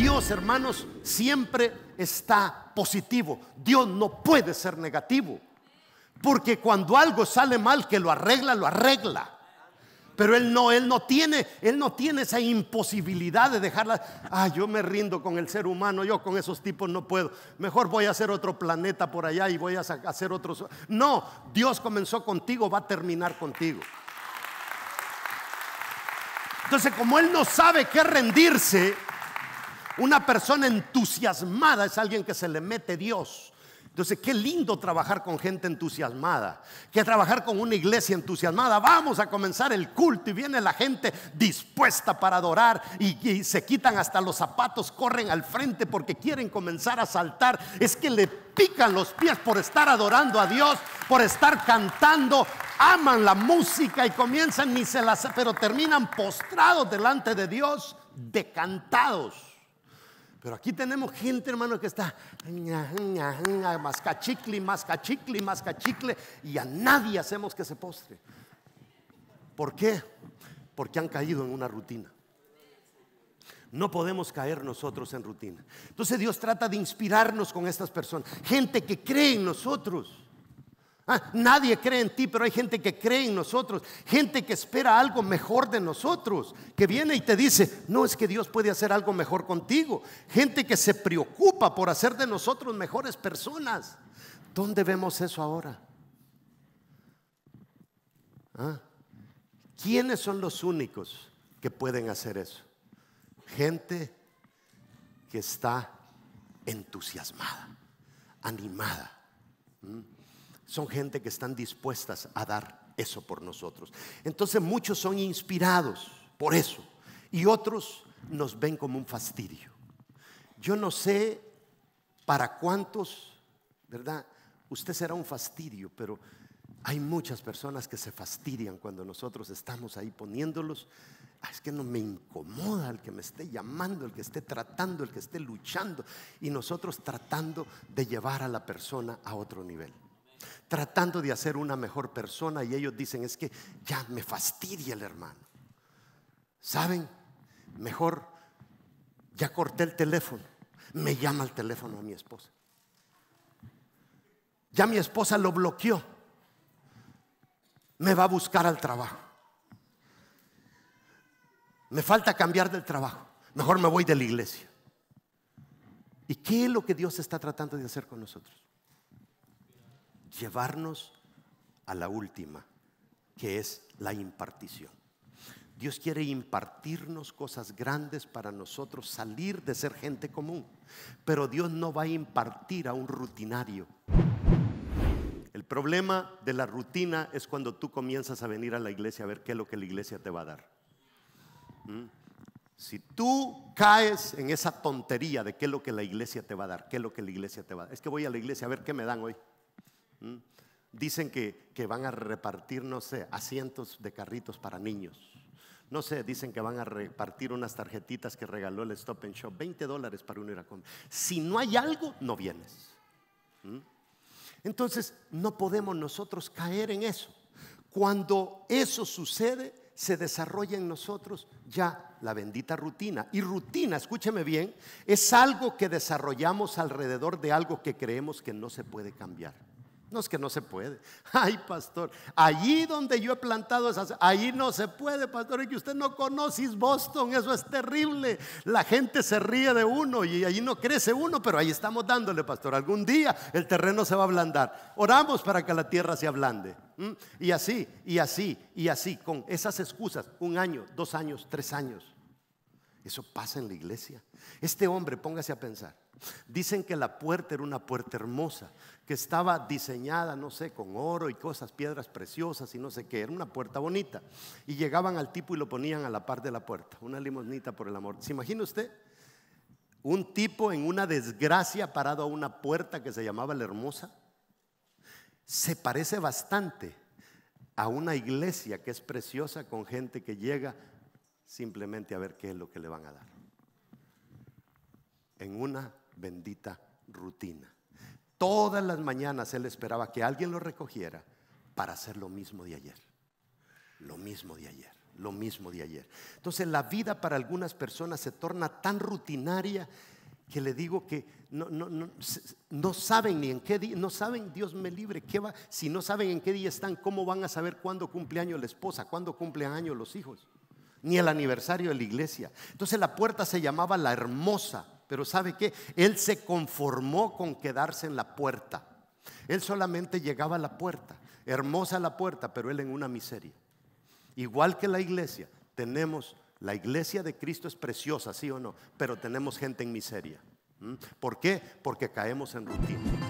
Dios, hermanos, siempre está positivo. Dios no puede ser negativo. Porque cuando algo sale mal, que lo arregla, lo arregla. Pero él no, él no tiene, él no tiene esa imposibilidad de dejarla. Ah, yo me rindo con el ser humano, yo con esos tipos no puedo. Mejor voy a hacer otro planeta por allá y voy a hacer otros. No, Dios comenzó contigo, va a terminar contigo. Entonces, como él no sabe qué rendirse, una persona entusiasmada es alguien que se le mete Dios. Entonces, qué lindo trabajar con gente entusiasmada, que trabajar con una iglesia entusiasmada. Vamos a comenzar el culto y viene la gente dispuesta para adorar y, se quitan hasta los zapatos, corren al frente porque quieren comenzar a saltar. Es que le pican los pies por estar adorando a Dios, por estar cantando. Aman la música y comienzan ni se las, pero terminan postrados delante de Dios, decantados. Pero aquí tenemos gente, hermano, que está mascachicle, más cachicle y a nadie hacemos que se postre. ¿Por qué? Porque han caído en una rutina. No podemos caer nosotros en rutina. Entonces Dios trata de inspirarnos con estas personas, gente que cree en nosotros. Ah, nadie cree en ti, pero hay gente que cree en nosotros, gente que espera algo mejor de nosotros, que viene y te dice, no es que Dios puede hacer algo mejor contigo, gente que se preocupa por hacer de nosotros mejores personas. ¿Dónde vemos eso ahora? ¿Ah? ¿Quiénes son los únicos que pueden hacer eso? Gente que está entusiasmada, animada son gente que están dispuestas a dar eso por nosotros. Entonces muchos son inspirados por eso y otros nos ven como un fastidio. Yo no sé para cuántos, ¿verdad? Usted será un fastidio, pero hay muchas personas que se fastidian cuando nosotros estamos ahí poniéndolos. Ah, es que no me incomoda el que me esté llamando, el que esté tratando, el que esté luchando y nosotros tratando de llevar a la persona a otro nivel tratando de hacer una mejor persona y ellos dicen, es que ya me fastidia el hermano. ¿Saben? Mejor, ya corté el teléfono, me llama el teléfono a mi esposa. Ya mi esposa lo bloqueó, me va a buscar al trabajo. Me falta cambiar del trabajo, mejor me voy de la iglesia. ¿Y qué es lo que Dios está tratando de hacer con nosotros? llevarnos a la última, que es la impartición. Dios quiere impartirnos cosas grandes para nosotros, salir de ser gente común. Pero Dios no va a impartir a un rutinario. El problema de la rutina es cuando tú comienzas a venir a la iglesia a ver qué es lo que la iglesia te va a dar. ¿Mm? Si tú caes en esa tontería de qué es lo que la iglesia te va a dar, qué es lo que la iglesia te va a dar. Es que voy a la iglesia a ver qué me dan hoy. Mm. Dicen que, van a repartir, no sé, asientos de carritos para niños. No sé, dicen que van a repartir unas tarjetitas que regaló el Stop and Shop. 20 dólares para uno ir Si no hay algo, no vienes. Mm. Entonces, no podemos nosotros caer en eso. Cuando eso sucede, se desarrolla en nosotros ya la bendita rutina. Y rutina, escúcheme bien, es algo que desarrollamos alrededor de algo que creemos que no se puede cambiar. No es que no se puede. Ay, pastor, allí donde yo he plantado esas, ahí no se puede, pastor, es que usted no conoce Boston, eso es terrible. La gente se ríe de uno y allí no crece uno, pero ahí estamos dándole, pastor. Algún día el terreno se va a ablandar. Oramos para que la tierra se ablande. Y así, y así, y así, con esas excusas, un año, dos años, tres años. Eso pasa en la iglesia. Este hombre, póngase a pensar Dicen que la puerta era una puerta hermosa, que estaba diseñada, no sé, con oro y cosas, piedras preciosas y no sé qué, era una puerta bonita. Y llegaban al tipo y lo ponían a la par de la puerta, una limosnita por el amor. ¿Se imagina usted? Un tipo en una desgracia parado a una puerta que se llamaba la hermosa. Se parece bastante a una iglesia que es preciosa con gente que llega simplemente a ver qué es lo que le van a dar. En una bendita rutina. Todas las mañanas él esperaba que alguien lo recogiera para hacer lo mismo de ayer. Lo mismo de ayer, lo mismo de ayer. Entonces la vida para algunas personas se torna tan rutinaria que le digo que no, no, no, saben ni en qué día, no saben, Dios me libre, qué va, si no saben en qué día están, ¿cómo van a saber cuándo cumple año la esposa, cuándo cumple año los hijos? Ni el aniversario de la iglesia. Entonces la puerta se llamaba la hermosa pero ¿sabe qué? Él se conformó con quedarse en la puerta. Él solamente llegaba a la puerta. Hermosa la puerta, pero él en una miseria. Igual que la iglesia, tenemos, la iglesia de Cristo es preciosa, sí o no, pero tenemos gente en miseria. ¿Mm? ¿Por qué? Porque caemos en rutina.